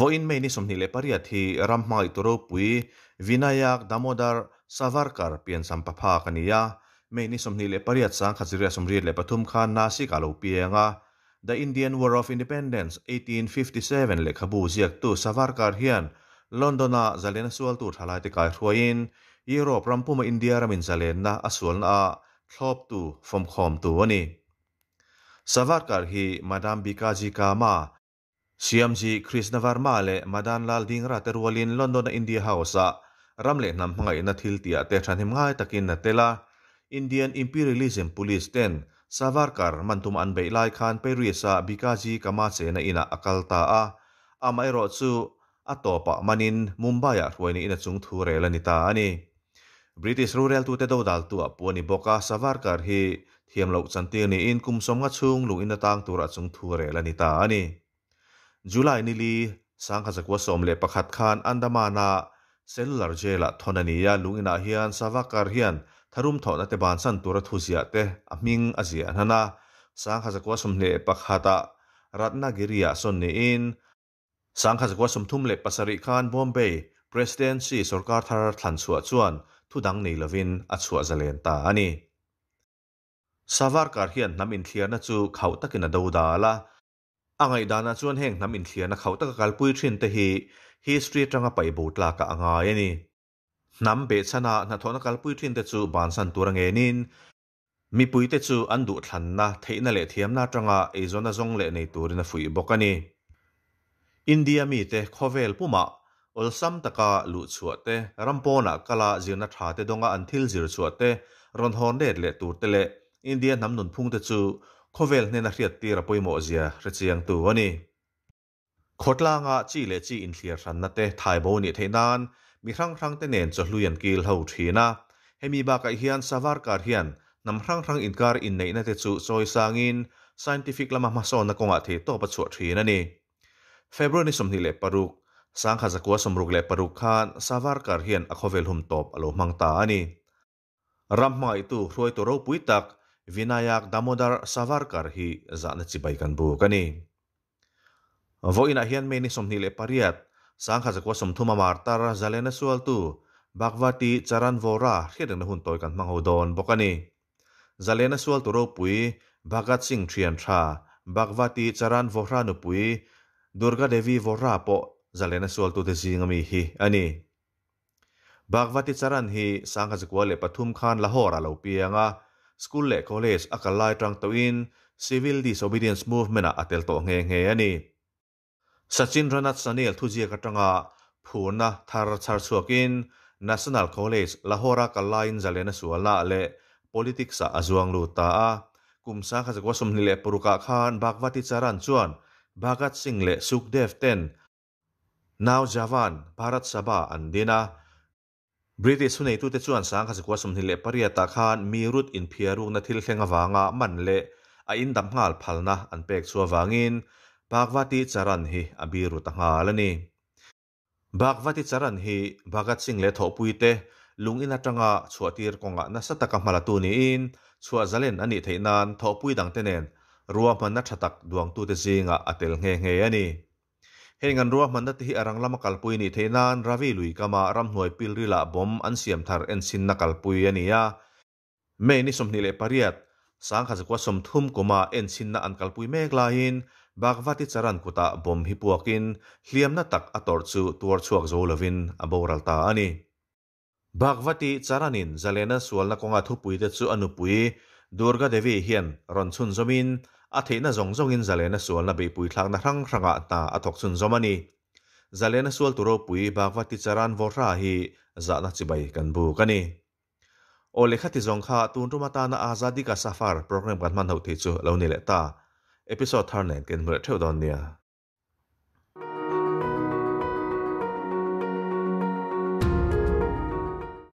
วอินไม่นิสมนิเลปาริยที่รัมมาอิตโรปุยวินายักดามอดาร์สวาร์คาร์เพียงสัมผัสพากันียาไม่นิสมนิเลปาริยสังขจิริสมรีเลปทุมขานาสิกาลูปียงะ The Indian War of Independence 1857เลขบูเซียตุสวาร์คาร์เฮียนลอนดอนาซาเลนสวัลตูทลายติกายรัวอินยุโรปรัมพูมาอินเดียรัมินซาเลนนาอสวลนาทลอบตูฟอมคอมตูวันีสวาร์คาร์ฮีมาดามบิกาจิกามาซียมจีคริสนาวาร์มาเลมาดานลาลดิงราเตรัวลินลอนดอนอินเดียเฮาส์อะรำเล่นนำง่ายนัดทิลติอาเตชันหิมงายตะกินนัทเตล่าอินเดียนอิมพีเรลิซึมพูลิสเตนซาวาร์คาร์มันตุมันเบลไลคันเปรียสะบิกาจีกามาเซนอินาอักลตาอาอเมโรซูอัตโตปะมันินมุมบายาร์วยนีอินาจุงทูเรลันิตาอันีบริติสรูเรลตูเตโดดัลตัวปวนิบอกาซาวาร์คาร์ฮีที่มลูกสันเตียนีอินคุมสมกัดชุงลูกอินาตังตูรจงทูเรลันิตาอันีจุลายนิลีสังขจักวสมเลปขัดขานอันดามานาเซลลาร์เจลททนนียาลุงอินาเฮียนสวาวการเฮียนทารุมทอนอตบานสันตุรทุเสอยเตอมิงอาเซียนนาสังขจักวสมเลปขัดตารัตนกิริยาสนนีอินสังขจักวสมทุ่มเลปัสริขานบอมเบย์ประธาน e ีสุสกาทาร์ทันสวดชวนทุดังนีลวินอัศวะเเลนตาอันนี้สวาวการเฮียนนำอินเทียนจูเขาตะกินดูดาละอางไงด้านาชวนแห่งน้ำอินเทียนเขาตะกัลปุยเินเตหีฮิสตรีจังอาไปบูตลากะอางไอนี่น้ำเบชนะนัทนักลปุยเินเตจูบานสันตัวรังเอนินมีปุยเตจูอันดูทันนะเทนเลเทียมนาจังอาเอโซนาซงเลนนตัวรินฟุยบกันนี่อินเดียมีเตคอเวลปุมาอุลซัมตะกาลุชัวเตรัมปอนากลาจิวนาทาเตดงอาอันทิลจิรชัวเตรอนฮอนเดดเลตัวเตเลอินเดียน้ำหนุนพุ่งเตจูขวเวลเนนักเรียนตีระพุยโมเซียเรื่องยังตัววันนี้คดล่างอาจีเลจีอินเทียร์สันนัตเต้ไทยโบนิเทนานมีครั้งครั้งเตเนจจลุยันกิลเฮาทีนาเห้มีบากเฮียนสวาร์การเฮียนนำครั้งครั้งอินการอินเนนัตเตจูโซยสังอินสันติฟิกละมัาฮัสโซนักงาทีโตปัจจุบันนี้เฟบรุนิสมนิเลปารุกสังขจสกุลสมรุกเลปารุกขานสวาร์การเฮียนอควเวลหุมตบอโลมังตาอันนี้รำมาอิตูรวยตัวเราปุยตัก Vinayak Damodar Savarkar hi zana chibai kan bu kani. Vo ina hian me ni somni le pariat sang kha zakwa som thuma mar tar zalena sual tu Bhagwati Charan Vora khedeng na hun toy kan mang hodon bokani. Zalena sual tu ro pui Bhagat Singh Thian Tha Bhagwati Charan Vora nu pui Durga Devi Vora po zalena sual tu te zingami hi ani. Bhagwati Charan hi sang kha zakwa le pathum khan Lahore a lo pianga สกุลเล่คอลเลจอักลายตรังตัวอินซีวิลดิสโอบิเดนส์มูฟเมนต์อาเตลโตเฮงเฮนี่สัจินรันต์สเนลทุจีกตังอาผู้น่ะทาร์ชาร์สวากินนัชชันแนลคอลเลจลาฮอร์อักลายน์จัลเลนสวาลาเล่ politics อาจวงลูตาคุมสังข์จะก็สมนิเล่ปรุกักฮานบักวัดติจารันชวนบักัดสิงเล่สุกเดฟเทนนาวจาวันภาร์ตสบาอันดีนะบริ t i s สุนัยตุเตชวนสังขสิกวสมนิเลปริยตาคานมีรุดอินเพียรุงนทิลเซงวางามันเลออินดัมงาลพัลนะอันเปกสัววางินบากวัติจารันฮีอบีรุตังาลนีบากวัติจารันฮีบากัดสิงเลทอปุยเตลุงอินาจังาชวตีรกงะนัสตะกมาลตูนีอินชวจาเลนอันนี้เทนานทอปุยดังเตเนนรวมมันนัชตักดวงตูเตจิงะอเตลเงเงยานี he ngan ruwa man na te hi arang lama kalpui ni the nan ravi lui kama ram hnuai pil rila bom an siam thar en sin na kalpui ania me ni som ni le pariat sang kha zakwa som thum kuma en sin na an kalpui mek lain bagvati charan kuta bom hi puakin hliam na tak ator chu tuar chuak zo lovin aboralta ani bagvati charanin zalena sualna konga thupui te chu anupui durga devi hian ronchun zomin อาเทนาจงจงอินจะเลน่าส่วนละเบปุยทางนักรังรังอาตาอัตกสุนจอมันี่จะเลน่าส่วนตัรปุยบางวัติจารันวอราฮีจะนักจิบายกันบุกันี่โอเลขัติจงข้าตุนรุมาตานาอาซาดิกาซาฟาร์โปรแกรมการมันเอาที่จูเลวนีละตาเอพิโซดทาร์เนนกันเมื่อเท่าตอนเนีย